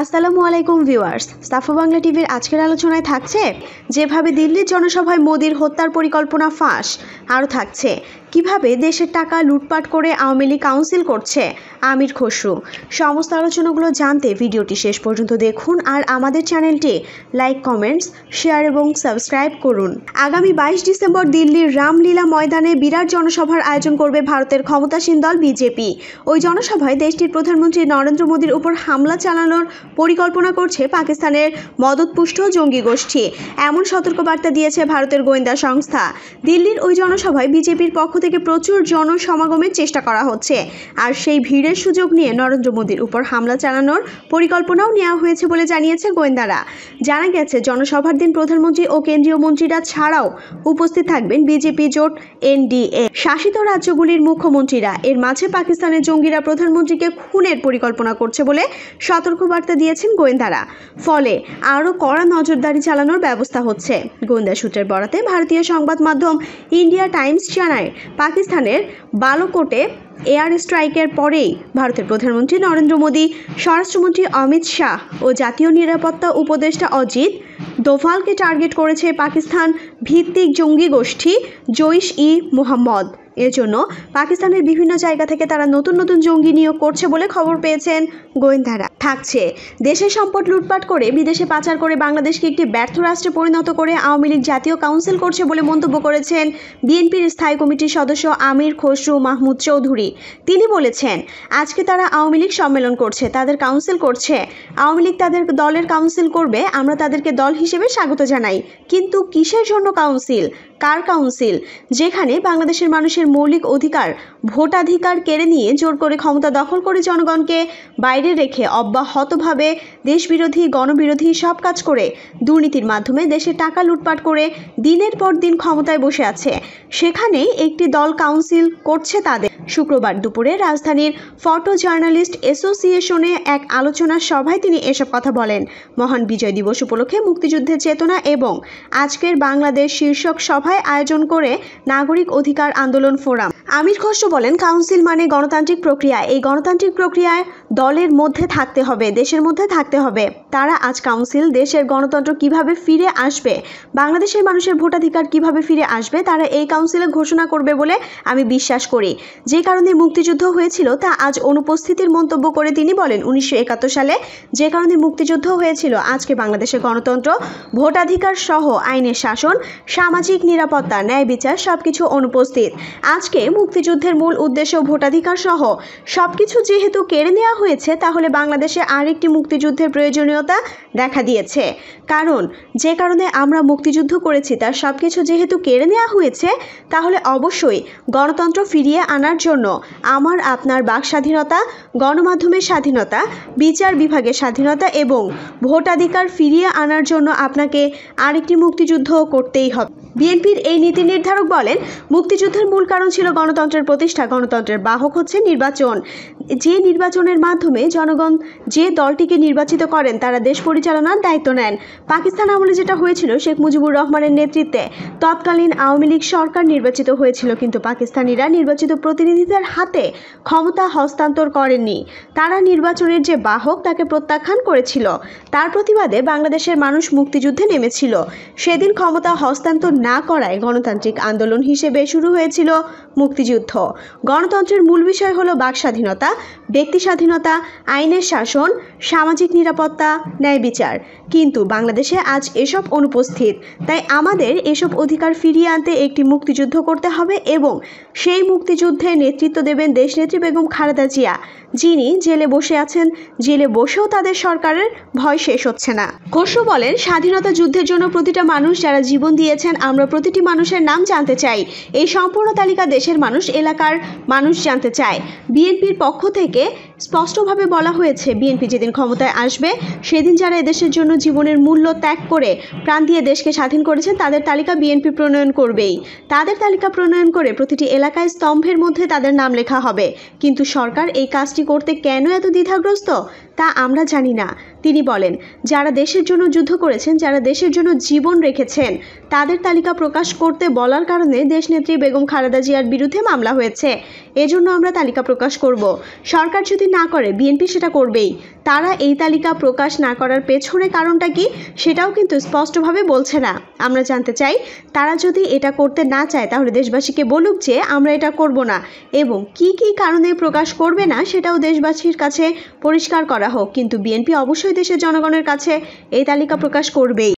আসসালামু আলাইকুম ভিউয়ার্স সাফা বাংলা টিভির আজকের আলোচনায় থাকছে যেভাবে দিল্লির জনসভায় মোদির হত্যার পরিকল্পনা ফাঁস আরও থাকছে কিভাবে দেশের টাকা লুটপাট করে আওয়ামী লীগ কাউন্সিল করছে আমির খসরু সমস্ত আলোচনাগুলো জানতে ভিডিওটি শেষ পর্যন্ত দেখুন আর আমাদের চ্যানেলটি লাইক কমেন্টস শেয়ার এবং সাবস্ক্রাইব করুন আগামী বাইশ ডিসেম্বর দিল্লির রামলীলা ময়দানে বিরাট জনসভার আয়োজন করবে ভারতের ক্ষমতাসীন দল বিজেপি ওই জনসভায় দেশটির প্রধানমন্ত্রী নরেন্দ্র মোদীর উপর হামলা চালানোর পরিকল্পনা করছে পাকিস্তানের মদতপুষ্ট জঙ্গি গোষ্ঠী এমন সতর্কবার্তা দিয়েছে ভারতের গোয়েন্দা সংস্থা দিল্লির ওই জনসভায় বিজেপির পক্ষ থেকে প্রচুর জনসমাগমের চেষ্টা করা হচ্ছে আর সেই ভিড়ের সুযোগ নিয়ে নরেন্দ্র মোদীর উপর হামলা চালানোর পরিকল্পনাও নেওয়া হয়েছে বলে জানিয়েছে গোয়েন্দারা জানা গেছে জনসভার দিন প্রধানমন্ত্রী ও কেন্দ্রীয় মন্ত্রীরা ছাড়াও উপস্থিত থাকবেন বিজেপি জোট এনডিএ শাসিত রাজ্যগুলির মুখ্যমন্ত্রীরা এর মাঝে পাকিস্তানের জঙ্গিরা প্রধানমন্ত্রীকে খুনের পরিকল্পনা করছে বলে সতর্কবার্তা দিয়েছেন গোয়েন্দারা ফলে আরও কড়া নজরদারি চালানোর ব্যবস্থা হচ্ছে গোয়েন্দা সূত্রের বরাতে ভারতীয় সংবাদ মাধ্যম ইন্ডিয়া টাইমস জানায় পাকিস্তানের বালোকোটে এয়ার স্ট্রাইকের পরেই ভারতের প্রধানমন্ত্রী নরেন্দ্র মোদী স্বরাষ্ট্রমন্ত্রী অমিত শাহ ও জাতীয় নিরাপত্তা উপদেষ্টা অজিত দোভালকে টার্গেট করেছে পাকিস্তান ভিত্তিক জঙ্গি গোষ্ঠী জৈশ ই মোহাম্মদ এজন্য পাকিস্তানের বিভিন্ন জায়গা থেকে তারা নতুন নতুন জঙ্গি নিয়োগ করছে বলে খবর পেয়েছেন গোয়েন্দারা থাকছে দেশের সম্পদ লুটপাট করে বিদেশে পাচার করে বাংলাদেশকে একটি ব্যর্থ রাষ্ট্রে পরিণত করে আওয়ামী লীগ জাতীয় কাউন্সিল করছে বলে মন্তব্য করেছেন বিএনপির স্থায়ী কমিটির সদস্য আমির খসরু মাহমুদ চৌধুরী তিনি বলেছেন আজকে তারা আওয়ামী লীগ সম্মেলন করছে তাদের কাউন্সিল করছে আওয়ামী লীগ তাদের দলের কাউন্সিল করবে আমরা তাদেরকে দল হিসেবে স্বাগত জানাই কিন্তু কিসের জন্য কাউন্সিল কার কাউন্সিল যেখানে বাংলাদেশের মানুষের মৌলিক অধিকার ভোটাধিকার কেড়ে নিয়ে জোর করে ক্ষমতা দখল করে জনগণকে বাইরে রেখে অব্যাহতভাবে দেশবিরোধী গণবিরোধী সব কাজ করে দুর্নীতির মাধ্যমে দেশে টাকা লুটপাট করে দিনের পর দিন ক্ষমতায় বসে আছে সেখানেই একটি দল কাউন্সিল করছে তাদের শুক্রবার দুপুরে রাজধানীর ফটো জার্নালিস্ট অ্যাসোসিয়েশনে এক আলোচনা সভায় তিনি এসব কথা বলেন মহান বিজয় দিবস উপলক্ষে মুক্তিযুদ্ধের চেতনা এবং আজকের বাংলাদেশ শীর্ষক সভায় আয়োজন করে নাগরিক অধিকার আন্দোলন ফোরাম আমির খসরু বলেন কাউন্সিল মানে গণতান্ত্রিক প্রক্রিয়া এই গণতান্ত্রিক প্রক্রিয়ায় দলের মধ্যে থাকতে হবে দেশের মধ্যে থাকতে হবে তারা আজ কাউন্সিল দেশের গণতন্ত্র কিভাবে ফিরে আসবে বাংলাদেশের মানুষের ভোটাধিকার কিভাবে ফিরে আসবে তারা এই কাউন্সিলে ঘোষণা করবে বলে আমি বিশ্বাস করি যে কারণে মুক্তিযুদ্ধ হয়েছিল তা আজ অনুপস্থিতির মন্তব্য করে তিনি বলেন উনিশশো সালে যে কারণে মুক্তিযুদ্ধ হয়েছিল আজকে বাংলাদেশের গণতন্ত্র ভোটাধিকার সহ আইনের শাসন সামাজিক নিরাপত্তা ন্যায় বিচার সবকিছু অনুপস্থিত আজকে মুক্তিযুদ্ধের মূল উদ্দেশ্য ভোটাধিকার সহ সবকিছু যেহেতু কেড়ে নেওয়া হয়েছে তাহলে বাংলাদেশে আরেকটি মুক্তিযুদ্ধের প্রয়োজনীয়তা দেখা দিয়েছে কারণ যে কারণে আমরা মুক্তিযুদ্ধ করেছি তার সব কিছু যেহেতু কেড়ে নেওয়া হয়েছে তাহলে অবশ্যই গণতন্ত্র ফিরিয়ে আনার জন্য আমার আপনার বাক স্বাধীনতা গণমাধ্যমের স্বাধীনতা বিচার বিভাগের স্বাধীনতা এবং ভোটাধিকার ফিরিয়ে আনার জন্য আপনাকে আরেকটি মুক্তিযুদ্ধ করতেই হবে বিএনপির এই নীতি নির্ধারক বলেন মুক্তিযুদ্ধের মূল কারণ ছিল গণতন্ত্রের প্রতিষ্ঠা গণতন্ত্রের বাহক হচ্ছে নির্বাচন যে নির্বাচনের মাধ্যমে জনগণ যে দলটিকে নির্বাচিত করেন তারা দেশ পরিচালনার দায়িত্ব নেন পাকিস্তান আমলে যেটা হয়েছিল শেখ মুজিবুর রহমানের নেতৃত্বে তৎকালীন আওয়ামী লীগ সরকার নির্বাচিত হয়েছিল কিন্তু পাকিস্তানিরা নির্বাচিত প্রতিনিধিদের হাতে ক্ষমতা হস্তান্তর করেননি তারা নির্বাচনের যে বাহক তাকে প্রত্যাখ্যান করেছিল তার প্রতিবাদে বাংলাদেশের মানুষ মুক্তিযুদ্ধে নেমেছিল সেদিন ক্ষমতা হস্তান্তর না করায় গণতান্ত্রিক আন্দোলন হিসেবে শুরু হয়েছিল মুক্তিযুদ্ধ গণতন্ত্রের মূল বিষয় হলো বাক স্বাধীনতা ব্যক্তি স্বাধীনতা আইনের শাসন সামাজিক নিরাপত্তা ন্যায় বিচার কিন্তু বাংলাদেশে আজ এসব অনুপস্থিত তাই আমাদের এসব অধিকার ফিরিয়ে আনতে একটি মুক্তিযুদ্ধ করতে হবে এবং সেই মুক্তিযুদ্ধে নেতৃত্ব দেবেন দেশনেত্রী বেগম খালেদা জিয়া যিনি জেলে বসে আছেন জেলে বসেও তাদের সরকারের ভয় শেষ হচ্ছে না খসরু বলেন স্বাধীনতা যুদ্ধের জন্য প্রতিটা মানুষ যারা জীবন দিয়েছেন আমরা আমরা প্রতিটি মানুষের নাম জানতে চাই এই সম্পূর্ণ তালিকা দেশের মানুষ এলাকার মানুষ জানতে চায় বিএনপির পক্ষ থেকে স্পষ্টভাবে বলা হয়েছে বিএনপি যেদিন ক্ষমতায় আসবে সেদিন যারা এদেশের জন্য জীবনের মূল্য ত্যাগ করে প্রাণ দিয়ে দেশকে স্বাধীন করেছেন তাদের তালিকা বিএনপি প্রণয়ন করবেই তাদের তালিকা প্রণয়ন করে প্রতিটি এলাকায় স্তম্ভের মধ্যে তাদের নাম লেখা হবে কিন্তু সরকার এই কাজটি করতে কেন এত দ্বিধাগ্রস্ত তা আমরা জানি না তিনি বলেন যারা দেশের জন্য যুদ্ধ করেছেন যারা দেশের জন্য জীবন রেখেছেন তাদের তালিকা প্রকাশ করতে বলার কারণে দেশনেত্রী বেগম খালেদা জিয়ার বিরুদ্ধে মামলা হয়েছে এজন্য আমরা তালিকা প্রকাশ করব সরকার যদি যদি না করে বিএনপি সেটা করবেই তারা এই তালিকা প্রকাশ না করার পেছনে কারণটা কি সেটাও কিন্তু স্পষ্টভাবে বলছে না আমরা জানতে চাই তারা যদি এটা করতে না চায় তাহলে দেশবাসীকে বলুক যে আমরা এটা করব না এবং কি কি কারণে প্রকাশ করবে না সেটাও দেশবাসীর কাছে পরিষ্কার করা হোক কিন্তু বিএনপি অবশ্যই দেশের জনগণের কাছে এই তালিকা প্রকাশ করবেই